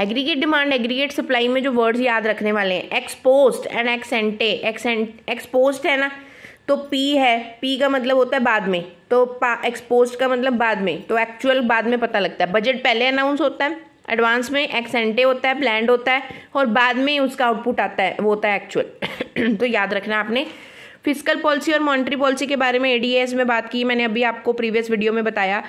aggregate demand aggregate supply में जो words याद रखने वाले हैं ex post and ex ante ex ante ex post है ना तो पी है पी का मतलब होता है बाद में तो एक्सपोस्ट का मतलब बाद में तो एक्चुअल बाद में पता लगता है बजट पहले अनाउंस होता है एडवांस में एक्सेंटे होता है प्लैंड होता है और बाद में उसका आउटपुट आता है वो होता है एक्चुअल तो याद रखना आपने फिजिकल पॉलिसी और मॉनिटरी पॉलिसी के बारे में एडीएस में बात की मैंने अभी आपको प्रीवियस वीडियो में बताया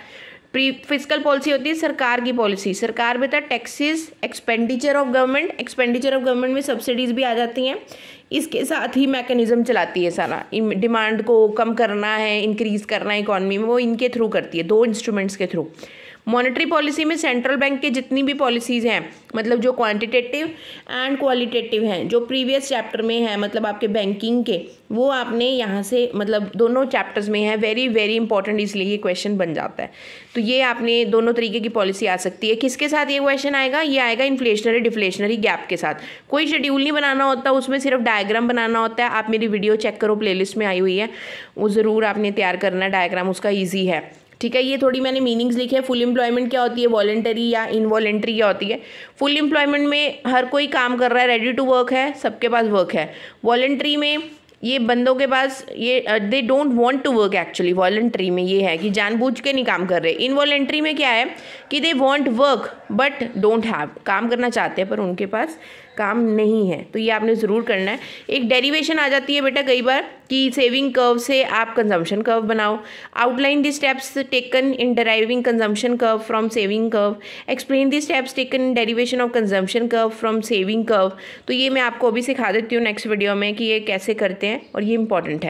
प्री फिजिकल पॉलिसी होती है सरकार की पॉलिसी सरकार में था taxes expenditure of government expenditure of government में सब्सिडीज भी आ जाती हैं इसके साथ ही मैकेनिज्म चलाती है सारा डिमांड को कम करना है इंक्रीज करना है इकॉनमी में वो इनके थ्रू करती है दो इंस्ट्रूमेंट्स के थ्रू मॉनेटरी पॉलिसी में सेंट्रल बैंक के जितनी भी पॉलिसीज़ हैं मतलब जो क्वांटिटेटिव एंड क्वालिटेटिव हैं जो प्रीवियस चैप्टर में है मतलब आपके बैंकिंग के वो आपने यहाँ से मतलब दोनों चैप्टर्स में है वेरी वेरी इंपॉर्टेंट इसलिए ये क्वेश्चन बन जाता है तो ये आपने दोनों तरीके की पॉलिसी आ सकती है किसके साथ ये क्वेश्चन आएगा ये आएगा इन्फ्लेशनरी डिफ्लेशनरी गैप के साथ कोई शेड्यूल नहीं बनाना होता उसमें सिर्फ डायग्राम बनाना होता है आप मेरी वीडियो चेक करो प्लेलिस्ट में आई हुई है वो ज़रूर आपने तैयार करना है डायग्राम उसका ईजी है ठीक है ये थोड़ी मैंने मीनिंग्स लिखी है फुल एम्प्लॉयमेंट क्या होती है वॉलेंटरी या वॉलेंट्री क्या होती है फुल एम्प्लॉयमेंट में हर कोई काम कर रहा है रेडी टू वर्क है सबके पास वर्क है वॉलेंट्री में ये बंदों के पास ये they don't want to work actually voluntary में ये है कि जानबूझ के नहीं काम कर रहे इन वॉलेंट्री में क्या है कि they want work but don't have काम करना चाहते हैं पर उनके पास काम नहीं है तो ये आपने ज़रूर करना है एक डेरिवेशन आ जाती है बेटा कई बार कि सेविंग कर्व से आप कंजम्पशन कर्व बनाओ outline the steps taken in deriving consumption curve from saving curve explain the steps taken in derivation of consumption curve from saving curve तो ये मैं आपको अभी सिखा देती हूँ नेक्स्ट वीडियो में कि ये कैसे करते हैं हैं और ये इंपॉर्टेंट है